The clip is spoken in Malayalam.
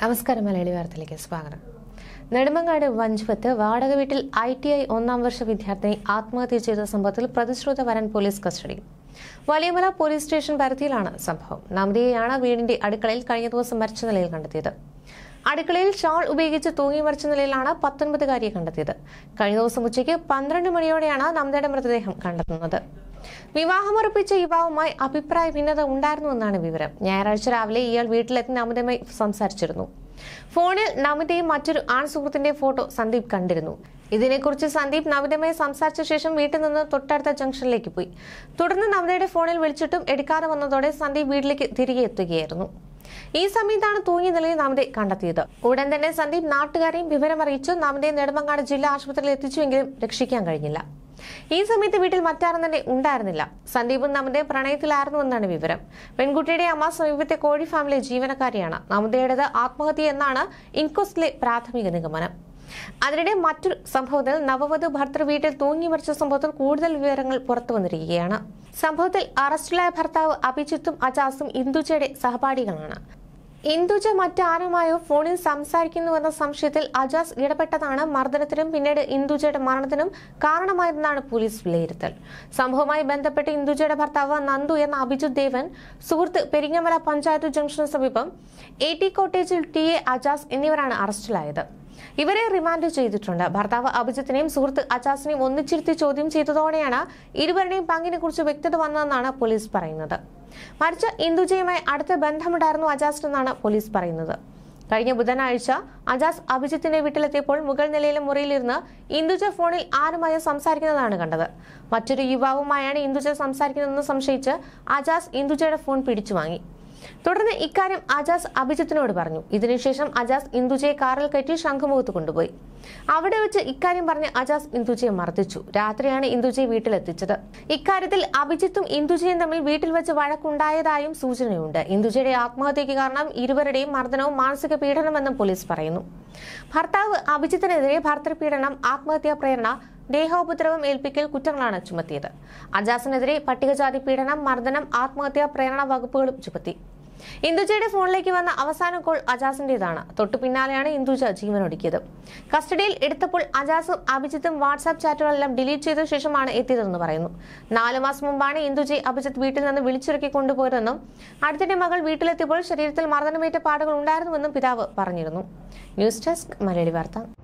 നമസ്കാരം മലയാളി വാർത്തയിലേക്ക് സ്വാഗതം നെടുമങ്ങാട് വഞ്ചുവത്ത് വാടക വീട്ടിൽ ഐ ടി ഐ ഒന്നാം വർഷ വിദ്യാർത്ഥിനി ആത്മഹത്യ ചെയ്ത സംഭവത്തിൽ പ്രതിശ്രുത വരൻ police custody Valiyamala police station പരിധിയിലാണ് സംഭവം നമിതയെയാണ് വീടിന്റെ അടുക്കളയിൽ കഴിഞ്ഞ ദിവസം മരിച്ച നിലയിൽ കണ്ടെത്തിയത് അടുക്കളയിൽ ഷാൾ ഉപയോഗിച്ച് തൂങ്ങി മരിച്ച നിലയിലാണ് പത്തൊൻപതുകാരിയെ കണ്ടെത്തിയത് കഴിഞ്ഞ ദിവസം ഉച്ചയ്ക്ക് പന്ത്രണ്ട് മണിയോടെയാണ് നമിതയുടെ മൃതദേഹം കണ്ടെത്തുന്നത് വിവാഹമർപ്പിച്ച യുവാവുമായി അഭിപ്രായ ഭിന്നത ഉണ്ടായിരുന്നുവെന്നാണ് വിവരം ഞായറാഴ്ച രാവിലെ ഇയാൾ വീട്ടിലെത്തി നമിതയുമായി സംസാരിച്ചിരുന്നു ഫോണിൽ നമിതയും മറ്റൊരു ആൺ സുഹൃത്തിന്റെ ഫോട്ടോ സന്ദീപ് കണ്ടിരുന്നു ഇതിനെക്കുറിച്ച് സന്ദീപ് നവിതമായി സംസാരിച്ച ശേഷം വീട്ടിൽ നിന്ന് തൊട്ടടുത്ത ജംഗ്ഷനിലേക്ക് പോയി തുടർന്ന് നവിതയുടെ ഫോണിൽ വിളിച്ചിട്ടും എടുക്കാതെ വന്നതോടെ സന്ദീപ് വീട്ടിലേക്ക് തിരികെ എത്തുകയായിരുന്നു ഈ സമയത്താണ് തൂങ്ങി നിലയിൽ നവിതയെ കണ്ടെത്തിയത് ഉടൻ തന്നെ സന്ദീപ് നാട്ടുകാരെയും വിവരമറിയിച്ചു നവിതയെ നെടുമങ്ങാട് ജില്ലാ ആശുപത്രിയിൽ എത്തിച്ചുവെങ്കിലും രക്ഷിക്കാൻ കഴിഞ്ഞില്ല ഈ സമയത്ത് വീട്ടിൽ മറ്റാരും തന്നെ ഉണ്ടായിരുന്നില്ല സന്ദീപും നമുദേ പ്രണയത്തിലായിരുന്നു എന്നാണ് വിവരം പെൺകുട്ടിയുടെ അമ്മ സമീപത്തെ കോഴി ഫാമിലി ജീവനക്കാരിയാണ് നമതയുടേത് ആത്മഹത്യ എന്നാണ് ഇൻക്വസ്റ്റിലെ പ്രാഥമിക നിഗമനം അതിനിടെ മറ്റൊരു സംഭവത്തിൽ നവവധു ഭർത്തൃ വീട്ടിൽ തൂങ്ങി മരിച്ച സംഭവത്തിൽ കൂടുതൽ വിവരങ്ങൾ പുറത്തു വന്നിരിക്കുകയാണ് സംഭവത്തിൽ അറസ്റ്റിലായ ഭർത്താവ് അഭിജിത്തും അജാസും ഇന്ദുജയുടെ സഹപാഠികളാണ് ഇന്ദുജ മറ്റാരുമായോ ഫോണിൽ സംസാരിക്കുന്നുവെന്ന സംശയത്തിൽ അജാസ് ഇടപെട്ടതാണ് മർദ്ദനത്തിനും പിന്നീട് ഇന്ദുജയുടെ മരണത്തിനും കാരണമായതെന്നാണ് പോലീസ് വിലയിരുത്തൽ സംഭവവുമായി ബന്ധപ്പെട്ട് ഇന്ദുജയുടെ ഭർത്താവ് നന്ദു എന്ന അഭിജിത് ദേവൻ സുഹൃത്ത് പെരിങ്ങമല പഞ്ചായത്ത് ജംഗ്ഷന് സമീപം എ ടി കോട്ടേജിൽ ടി എ അജാസ് എന്നിവരാണ് അറസ്റ്റിലായത് ഇവരെ റിമാൻഡ് ചെയ്തിട്ടുണ്ട് ഭർത്താവ് അഭിജിത്തിനെയും സുഹൃത്ത് അജാസിനെയും ഒന്നിച്ചിരുത്തി ചോദ്യം ചെയ്തതോടെയാണ് ഇരുവരുടെയും പങ്കിനെക്കുറിച്ച് വ്യക്തത വന്നതെന്നാണ് പോലീസ് പറയുന്നത് മറിച്ച് ഇന്ദുജയുമായി അടുത്ത ബന്ധമുണ്ടായിരുന്നു അജാസ് എന്നാണ് പോലീസ് പറയുന്നത് കഴിഞ്ഞ ബുധനാഴ്ച അജാസ് അഭിജിത്തിന്റെ വീട്ടിലെത്തിയപ്പോൾ മുകൾ നിലയിലെ മുറിയിലിരുന്ന് ഇന്ദുജ ഫോണിൽ ആരുമായോ സംസാരിക്കുന്നതാണ് കണ്ടത് മറ്റൊരു യുവാവുമായാണ് ഇന്ദുജ സംസാരിക്കുന്നതെന്ന് സംശയിച്ച് അജാസ് ഇന്ദുജയുടെ ഫോൺ പിടിച്ചു വാങ്ങി തുടർന്ന് ഇക്കാര്യം അജാസ് അഭിജിത്തിനോട് പറഞ്ഞു ഇതിനുശേഷം അജാസ് ഇന്ദുജയെ കാറിൽ കയറ്റി ശംഖുമുഖത്ത് കൊണ്ടുപോയി അവിടെ വെച്ച് ഇക്കാര്യം പറഞ്ഞ് അജാസ് ഇന്ദുജയെ മർദ്ദിച്ചു രാത്രിയാണ് ഇന്ദുജയെ വീട്ടിലെത്തിച്ചത് ഇക്കാര്യത്തിൽ അഭിജിത്തും ഇന്ദുജയും തമ്മിൽ വീട്ടിൽ വെച്ച് വഴക്കുണ്ടായതായും സൂചനയുണ്ട് ഇന്ദുജയുടെ ആത്മഹത്യയ്ക്ക് കാരണം ഇരുവരുടെയും മർദ്ദനവും മാനസിക പീഡനമെന്നും പോലീസ് പറയുന്നു ഭർത്താവ് അഭിജിത്തിനെതിരെ ഭർത്തൃപീഡനം ആത്മഹത്യാ പ്രേരണ ദേഹോപദ്രവം ഏൽപ്പിക്കൽ കുറ്റങ്ങളാണ് ചുമത്തിയത് അജാസിനെതിരെ പട്ടികജാതി പീഡനം മർദ്ദനം ആത്മഹത്യാ പ്രേരണ വകുപ്പുകളും ചുമത്തി ഇന്ദുജയുടെ ഫോണിലേക്ക് വന്ന അവസാന കോൾ അജാസിന്റേതാണ് തൊട്ടു പിന്നാലെയാണ് ഇന്ദുജ ജീവനൊടുക്കിയത് കസ്റ്റഡിയിൽ എടുത്തപ്പോൾ അജാസും അഭിജിത്തും വാട്സാപ്പ് ചാറ്റുകളെല്ലാം ഡിലീറ്റ് ചെയ്ത ശേഷമാണ് എത്തിയതെന്ന് പറയുന്നു നാലു മാസം മുമ്പാണ് ഇന്ദുജി അഭിജിത്ത് വീട്ടിൽ നിന്ന് വിളിച്ചിറക്കി കൊണ്ടുപോയതെന്നും അടുത്തിന്റെ മകൾ വീട്ടിലെത്തിയപ്പോൾ ശരീരത്തിൽ മർദ്ദനമേറ്റ പാടുകൾ ഉണ്ടായിരുന്നുവെന്നും പിതാവ് പറഞ്ഞിരുന്നു ന്യൂസ് ഡെസ്ക് മലയാളി വാർത്ത